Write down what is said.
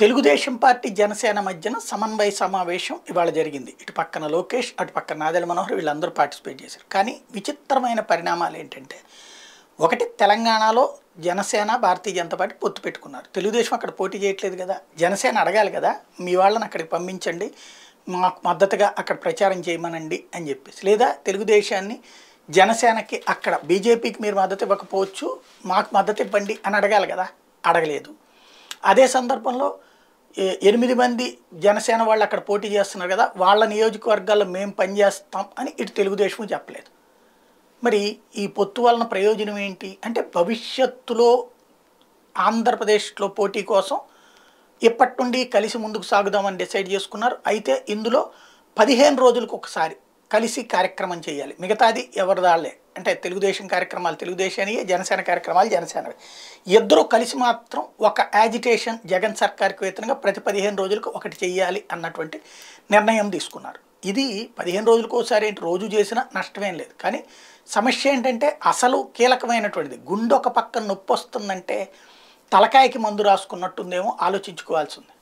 Telugu Desam party Janasena మధ్యన సమన్వయ సమావేశం ఇవాళ జరిగింది ఇటు పక్కన లోకేష్ అటు పక్కన నాదెల మనోహర్ వీళ్ళందరూ పార్టిసిపేట్ చేశారు కానీ విచిత్రమైన పరిణామాలు ఏంటంటే ఒకటి తెలంగాణలో జనసేన భారతీయ జనతా పార్టీ పొత్తు పెట్టుకున్నారు తెలుగుదేశం అక్కడ పోటీ చేయట్లేదు కదా జనసేన అడగాలి కదా మీ వాళ్ళని అక్కడికి పంపించండి మాకు మద్దతుగా అక్కడ ప్రచారం చేయమనండి అని చెప్పేసి లేదా తెలుగుదేశాన్ని జనసేనకి అక్కడ బీజేపీకి మీరు మద్దతు ఇవ్వకపోవచ్చు మాకు మద్దతు ఇవ్వండి అని అడగాలి కదా అడగలేదు అదే సందర్భంలో ఎనిమిది మంది జనసేన వాళ్ళు అక్కడ పోటీ చేస్తున్నారు కదా వాళ్ళ నియోజకవర్గాల్లో మేము పనిచేస్తాం అని ఇటు తెలుగుదేశం చెప్పలేదు మరి ఈ పొత్తు వలన ప్రయోజనం ఏంటి అంటే భవిష్యత్తులో ఆంధ్రప్రదేశ్లో పోటీ కోసం ఇప్పటి నుండి కలిసి ముందుకు సాగుదామని డిసైడ్ చేసుకున్నారు అయితే ఇందులో పదిహేను రోజులకు ఒకసారి కలిసి కార్యక్రమం చేయాలి మిగతాది ఎవరిదాళ్ళే అంటే తెలుగుదేశం కార్యక్రమాలు తెలుగుదేశానియే జనసేన కార్యక్రమాలు జనసేనవి ఇద్దరూ కలిసి మాత్రం ఒక యాజిటేషన్ జగన్ సర్కార్కి వేతనంగా ప్రతి పదిహేను రోజులకు ఒకటి చేయాలి అన్నటువంటి నిర్ణయం తీసుకున్నారు ఇది పదిహేను రోజులకు ఒకసారి ఏంటి రోజు చేసినా నష్టమేం లేదు కానీ సమస్య ఏంటంటే అసలు కీలకమైనటువంటిది గుండె ఒక పక్కన నొప్పి వస్తుందంటే తలకాయకి మందు రాసుకున్నట్టుందేమో ఆలోచించుకోవాల్సింది